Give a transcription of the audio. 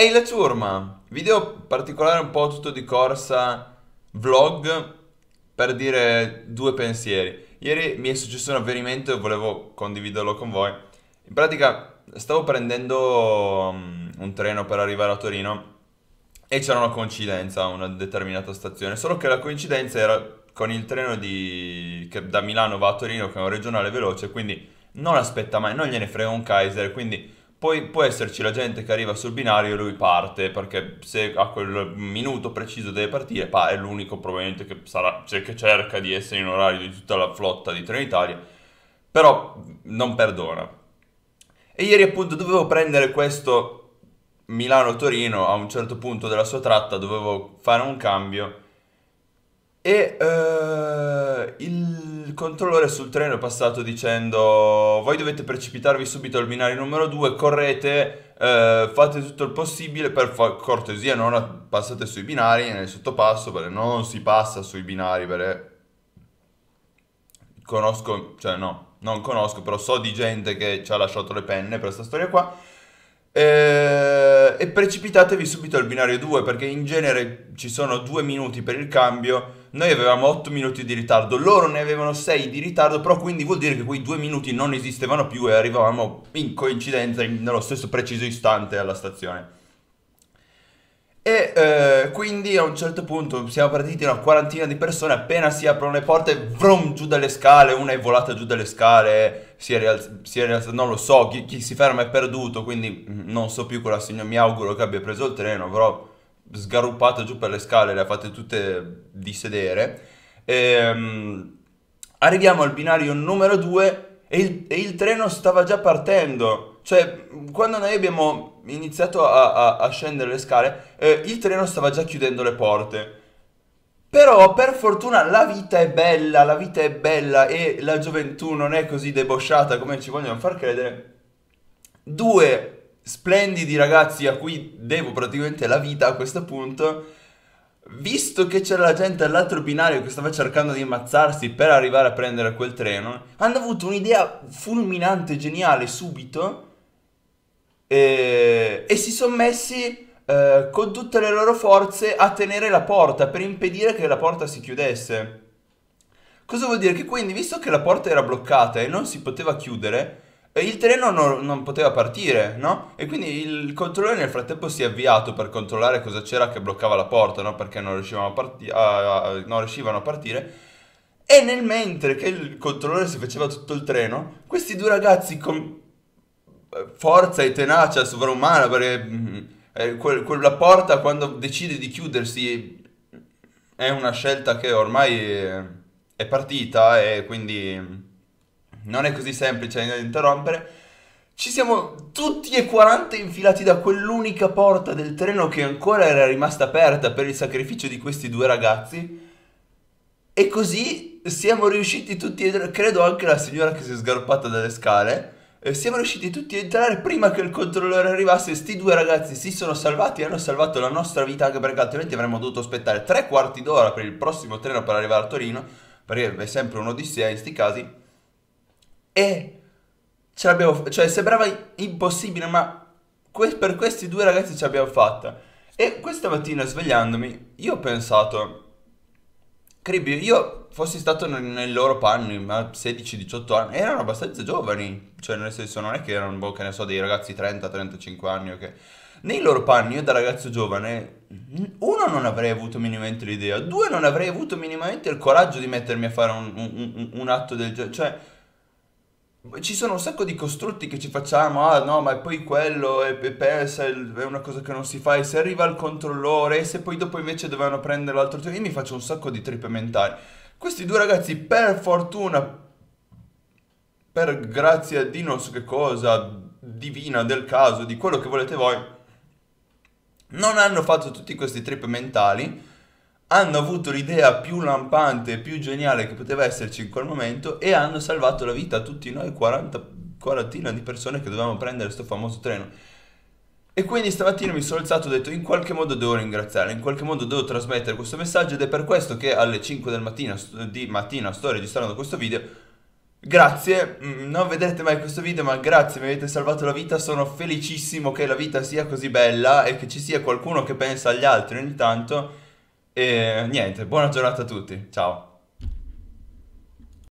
Ehi la ciurma, video particolare un po' tutto di corsa, vlog per dire due pensieri. Ieri mi è successo un avvenimento e volevo condividerlo con voi. In pratica stavo prendendo mm, un treno per arrivare a Torino e c'era una coincidenza a una determinata stazione, solo che la coincidenza era con il treno di... che da Milano va a Torino che è un regionale veloce, quindi non aspetta mai, non gliene frega un Kaiser, quindi poi può esserci la gente che arriva sul binario e lui parte, perché se a quel minuto preciso deve partire, pa, è l'unico probabilmente che, sarà, cioè, che cerca di essere in orario di tutta la flotta di Trenitalia, però non perdona. E ieri appunto dovevo prendere questo Milano-Torino, a un certo punto della sua tratta dovevo fare un cambio e eh, il controllore sul treno è passato dicendo voi dovete precipitarvi subito al binario numero 2, correte, eh, fate tutto il possibile, per fa- cortesia non passate sui binari nel sottopasso, perché non si passa sui binari, perché conosco, cioè no, non conosco, però so di gente che ci ha lasciato le penne per questa storia qua. Eh, e precipitatevi subito al binario 2 perché in genere ci sono due minuti per il cambio noi avevamo 8 minuti di ritardo, loro ne avevano 6 di ritardo, però quindi vuol dire che quei due minuti non esistevano più e arrivavamo in coincidenza, nello stesso preciso istante alla stazione. E eh, quindi a un certo punto siamo partiti una quarantina di persone, appena si aprono le porte, vrum, giù dalle scale, una è volata giù dalle scale, si è rialzata, rialza, non lo so, chi, chi si ferma è perduto, quindi non so più quella signora, mi auguro che abbia preso il treno, però sgaruppata giù per le scale, le ha fatte tutte di sedere. E, ehm, arriviamo al binario numero 2 e il, e il, treno stava già partendo. Cioè, quando noi abbiamo iniziato a, a, a scendere le scale, eh, il treno stava già chiudendo le porte. Però per fortuna la vita è bella, la vita è bella e la gioventù non è così debosciata come ci vogliono far credere. Due splendidi ragazzi a cui devo praticamente la vita a questo punto. Visto che c'era la gente all'altro binario che stava cercando di ammazzarsi per arrivare a prendere quel treno, hanno avuto un'idea fulminante, geniale, subito, e, e si sono messi eh, con tutte le loro forze a tenere la porta per impedire che la porta si chiudesse. Cosa vuol dire? Che quindi, visto che la porta era bloccata e non si poteva chiudere, il treno non, non, poteva partire, no? E quindi il controllore nel frattempo si è avviato per controllare cosa c'era che bloccava la porta, no? Perché non riuscivano a, parti- a, a, non riuscivano a partire. E nel mentre che il controllore si faceva tutto il treno, questi due ragazzi con eh, forza e tenacia sovrumana, perché mm, eh, quel, quella porta quando decide di chiudersi è una scelta che ormai è, è partita e quindi mm, non è così semplice da interrompere. Ci siamo tutti e 40 infilati da quell'unica porta del treno che ancora era rimasta aperta per il sacrificio di questi due ragazzi. E così siamo riusciti tutti, e credo anche la signora che si è sgarpata dalle scale, eh, siamo riusciti tutti a entrare prima che il controllore arrivasse. Sti due ragazzi si sono salvati e hanno salvato la nostra vita anche perché altrimenti avremmo dovuto aspettare tre quarti d'ora per il prossimo treno per arrivare a Torino, perché è sempre un'odissea in sti casi. E ce l'abbiamo, fatta. cioè sembrava impossibile, ma que- per questi due ragazzi ce l'abbiamo fatta. E questa mattina svegliandomi, io ho pensato, Cribbio, io fossi stato nel, nel loro panni, a 16-18 anni, erano abbastanza giovani, cioè nel senso non è che erano, boh, che ne so, dei ragazzi 30-35 anni o okay. che... Nei loro panni, io da ragazzo giovane, uno non avrei avuto minimamente l'idea, due non avrei avuto minimamente il coraggio di mettermi a fare un, un, un, un atto del genere, cioè ci sono un sacco di costrutti che ci facciamo, ah no, ma poi quello è, è persa, è una cosa che non si fa, e se arriva il controllore, e se poi dopo invece dovevano prendere l'altro tiro, io mi faccio un sacco di trip mentali. Questi due ragazzi, per fortuna, per grazia di non so che cosa, divina, del caso, di quello che volete voi, non hanno fatto tutti questi trip mentali, hanno avuto l'idea più lampante e più geniale che poteva esserci in quel momento e hanno salvato la vita a tutti noi, 40, quarantina di persone che dovevamo prendere questo famoso treno. E quindi stamattina mi sono alzato e ho detto in qualche modo devo ringraziare, in qualche modo devo trasmettere questo messaggio ed è per questo che alle 5 del mattino, di mattina sto registrando questo video. Grazie, mm, non vedete mai questo video ma grazie, mi avete salvato la vita, sono felicissimo che la vita sia così bella e che ci sia qualcuno che pensa agli altri ogni tanto e niente, buona giornata a tutti, ciao.